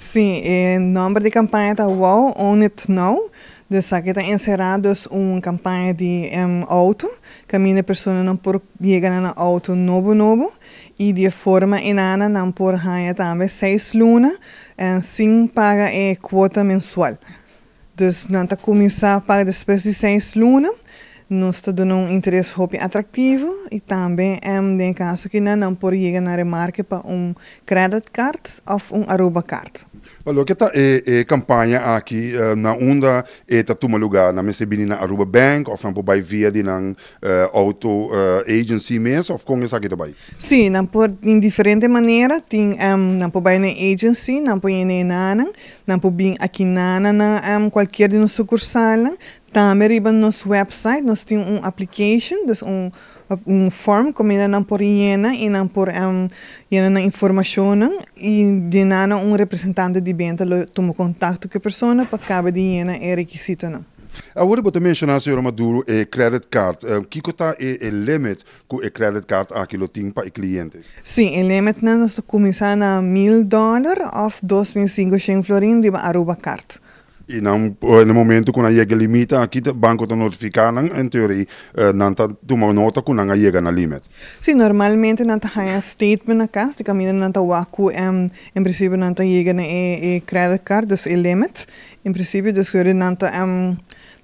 sim o eh, nome da campanha está Wow On It Now. então aqui está encerrado uma campanha de um, auto, que a pessoa não pode chegar a um auto novo novo. E de forma inana não pode ganhar também seis lunas um, sem pagar a eh, quota mensual. então não está começar a pagar depois de seis lunas nós está dando um interesse roupa atrativo e também é um de caso que não, não pode chegar na remarca para um credit card ou um aruba card. Olha, o que está é campanha aqui eh, na onda está toma lugar na Messebini na Aruba Bank ou não Bai via de eh, eh, na auto ehm, agency mesmo ou com essa aqui também? Sim, não por em diferente maneira tem um, na Bai na agency, não na Bai na não na Bai aqui na Nana, um, ehm, qualquer de nos sucursal, Tá, no nosso website, nós temos um application, um, um form, como ainda não por hiena e não por um, na informação, e de nada um representante de venda toma contato com a pessoa para cabe de hiena é requisito não. Agora você mencionou, senhor Maduro, a é credit card. Eh, o que o limite que a tá, eh, eh, credit card aquilo tem para o cliente? Sim, o limite né, nós começamos a mil dólares ou 2.500 florins de arroba card. E não, eh, eh, eh, no momento quando a IEG limita, aqui o banco está notificando, em teoria, não está tomando nota quando a IEG na limite. Sim, normalmente não está a statement na casa, de caminho não está o acu, em princípio não está a IEG na credit card, dos e limit. Em princípio, dus que não está...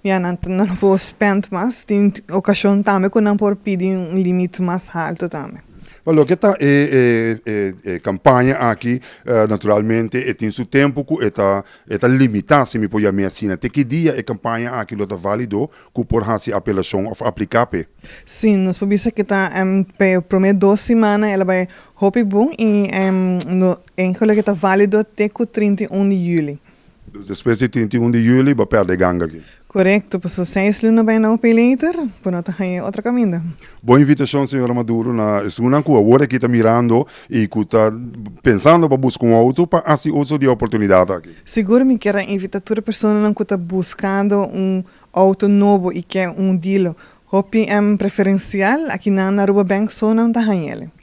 Ja, não, não vou spend mais, tem ocasião também que não pode pedir um limite mais alto também. Allora, questa è, é, è, campanha aqui, uh, eh, naturalmente, é tem seu tempo, e está tá limitado se me pode me assim, até que dia é campanha aqui, lo está válido, que por hasi apelação of aplicar? Sim, nós podemos que está, um, primeiro duas semanas, ela vai Hopi bom e um, no, em que está válido até o 31 de julho. Depois de 31 de julho, vai perder ganga aqui. Correto, Correcto, pues é? es luna bien no pelita, pues no hay outra caminha. Boa invitação, señora Maduro. Na, segunda una que que está mirando e que está pensando para buscar um auto, para assim uso de oportunidade aqui. Seguro me era invitar a toda pessoa que está buscando um auto e quer que deal. dilo. Hopi é preferencial, aqui na, na rua bem, só não está ele.